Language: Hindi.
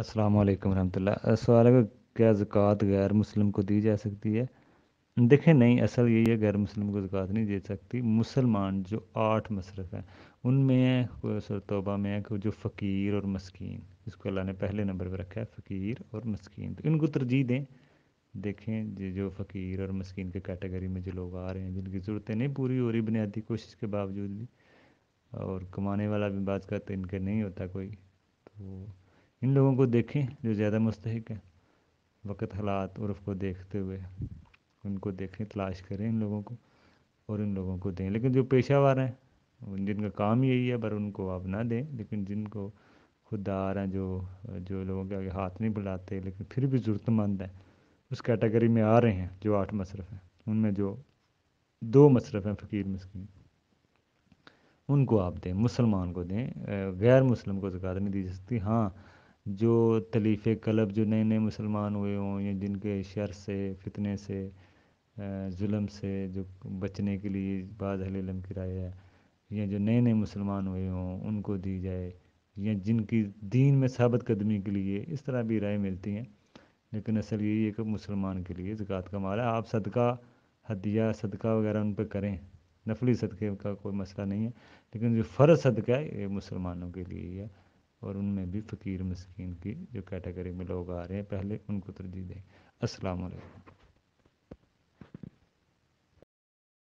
अस्सलाम वालेकुम रहमतुल्लाह सवाल है क्या ज़क़़त गैर मुस्लिम को दी जा सकती है देखें नहीं असल यही है गैर मुस्लिम को ज़क़़त नहीं दे सकती मुसलमान जो आठ मशरफ़ हैं उनमें तोबा में है कि जो फ़कीर और मस्किन इसको अल्लाह ने पहले नंबर पर रखा है फ़कीर और मस्किन तो इनको तरजीह दें देखें जो फ़कीर और मस्किन के कैटेगरी में जो लोग आ रहे हैं जिनकी ज़रूरतें नहीं पूरी हो रही बुनियादी कोशिश के बावजूद भी और कमाने वाला भी बात करते इनके नहीं होता कोई तो इन लोगों को देखें जो ज़्यादा मुस्तक है वक़्त हालात उर्फ को देखते हुए उनको देखें तलाश करें इन लोगों को और इन लोगों को दें लेकिन जो पेशावर हैं जिनका काम यही है पर उनको आप ना दें लेकिन जिनको खुददार हैं जो जो लोगों के आगे हाथ नहीं बुलाते लेकिन फिर भी ज़रूरतमंद हैं उस कैटेगरी में आ रहे हैं जो आठ मशरफ हैं उनमें जो दो मशरफ हैं फ़कीर मस्किन उनको आप दें मुसलमान को दें गैर मुस्लिम को जक़ात नहीं दी जा सकती हाँ जो तलीफ़ कलब जो नए नए मुसलमान हुए हों या जिनके शर से फितने से जुल्म से जो बचने के लिए बाद हलम की राय है या जो नए नए मुसलमान हुए हों उनको दी जाए या जिनकी दीन में सबत कदमी के लिए इस तरह भी राय मिलती हैं लेकिन असल यही है कि मुसलमान के लिए ज़क़़त का माल है आप सदका हदिया सदका वगैरह उन पर करें नफली सदक़े का कोई मसला नहीं है लेकिन जो फ़र्ज सदका है ये मुसलमानों के लिए ही है और उनमें भी फ़कीर मस्किन की जो कैटेगरी में लोग आ रहे हैं पहले उनको तरजीह दें असलकम